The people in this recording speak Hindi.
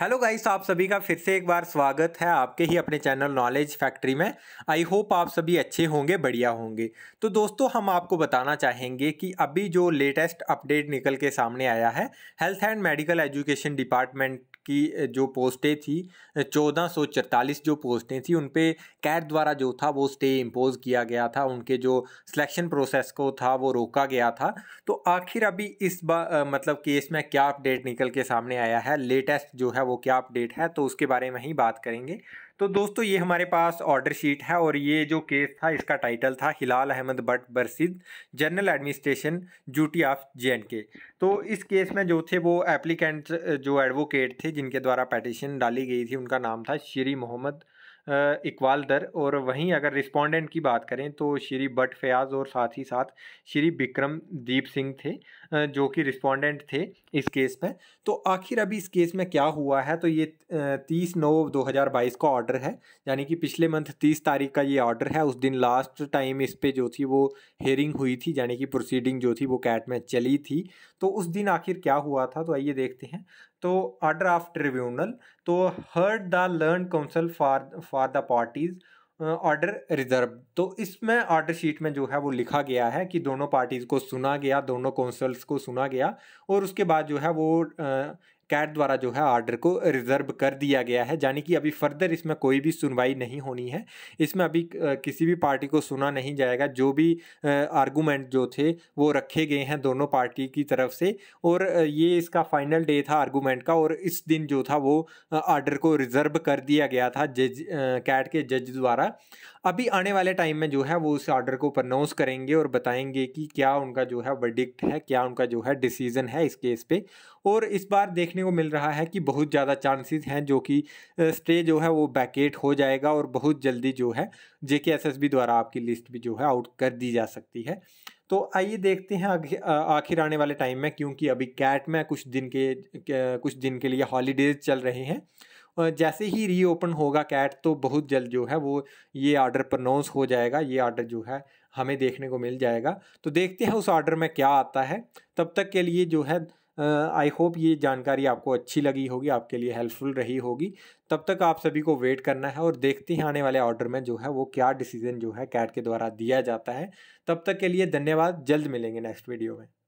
हेलो गाइस आप सभी का फिर से एक बार स्वागत है आपके ही अपने चैनल नॉलेज फैक्ट्री में आई होप आप सभी अच्छे होंगे बढ़िया होंगे तो दोस्तों हम आपको बताना चाहेंगे कि अभी जो लेटेस्ट अपडेट निकल के सामने आया है health and medical education department की जो पोस्टें थी चौदह सौ चौतालीस जो पोस्टें थी उन पर कैट द्वारा जो था वो स्टे इम्पोज किया गया था उनके जो सिलेक्शन प्रोसेस को था वो रोका गया था तो आखिर अभी इस बा मतलब केस में क्या अपडेट निकल के सामने आया है लेटेस्ट जो है वो क्या अपडेट है तो उसके बारे में ही बात करेंगे तो दोस्तों ये हमारे पास ऑर्डर शीट है और ये जो केस था इसका टाइटल था Hilal Ahmad Bhat versus general administration duty of J and K तो इस केस में जो थे वो एप्लीकेंट जो एडवोकेट थे जिनके द्वारा पटिशन डाली गई थी उनका नाम था श्री मोहम्मद इकबाल दर और वहीं अगर रिस्पोंडेंट की बात करें तो श्री बट फयाज और साथ ही साथ श्री बिक्रम दीप सिंह थे जो कि रिस्पोंडेंट थे इस केस में तो आखिर अभी इस केस में क्या हुआ है तो ये तीस नौ दो हज़ार बाईस का ऑर्डर है यानी कि पिछले मंथ तीस तारीख का ये ऑर्डर है उस दिन लास्ट टाइम इस पर जो थी वो हेयरिंग हुई थी यानी कि प्रोसीडिंग जो थी वो कैट में चली थी तो उस दिन आखिर क्या हुआ था तो आइए देखते हैं तो ऑर्डर ऑफ ट्रिब्यूनल तो heard the learned council for for the parties order reserve तो इसमें ऑर्डर शीट में जो है वो लिखा गया है कि दोनों पार्टीज़ को सुना गया दोनों कौंसल्स को सुना गया और उसके बाद जो है वो uh, कैट द्वारा जो है ऑर्डर को रिजर्व कर दिया गया है यानी कि अभी फर्दर इसमें कोई भी सुनवाई नहीं होनी है इसमें अभी किसी भी पार्टी को सुना नहीं जाएगा जो भी आर्गूमेंट जो थे वो रखे गए हैं दोनों पार्टी की तरफ से और ये इसका फाइनल डे था आर्गूमेंट का और इस दिन जो था वो ऑर्डर को रिजर्व कर दिया गया था जज कैट के जज द्वारा अभी आने वाले टाइम में जो है वो उस ऑर्डर को प्रनाउंस करेंगे और बताएंगे कि क्या उनका जो है वर्डिक्ट है क्या उनका जो है डिसीजन है इस केस पे और इस बार देख देखने को मिल रहा है कि बहुत ज़्यादा चांसेस हैं जो कि स्टे जो है वो बैकेट हो जाएगा और बहुत जल्दी जो है जे द्वारा आपकी लिस्ट भी जो है आउट कर दी जा सकती है तो आइए देखते हैं आखिर आने वाले टाइम में क्योंकि अभी कैट में कुछ दिन के कुछ दिन के लिए हॉलीडेज चल रहे हैं जैसे ही रीओपन होगा कैट तो बहुत जल्द जो है वो ये आर्डर प्रनाउंस हो जाएगा ये आर्डर जो है हमें देखने को मिल जाएगा तो देखते हैं उस आर्डर में क्या आता है तब तक के लिए जो है आई होप ये जानकारी आपको अच्छी लगी होगी आपके लिए हेल्पफुल रही होगी तब तक आप सभी को वेट करना है और देखते हैं आने वाले ऑर्डर में जो है वो क्या डिसीजन जो है कैट के द्वारा दिया जाता है तब तक के लिए धन्यवाद जल्द मिलेंगे नेक्स्ट वीडियो में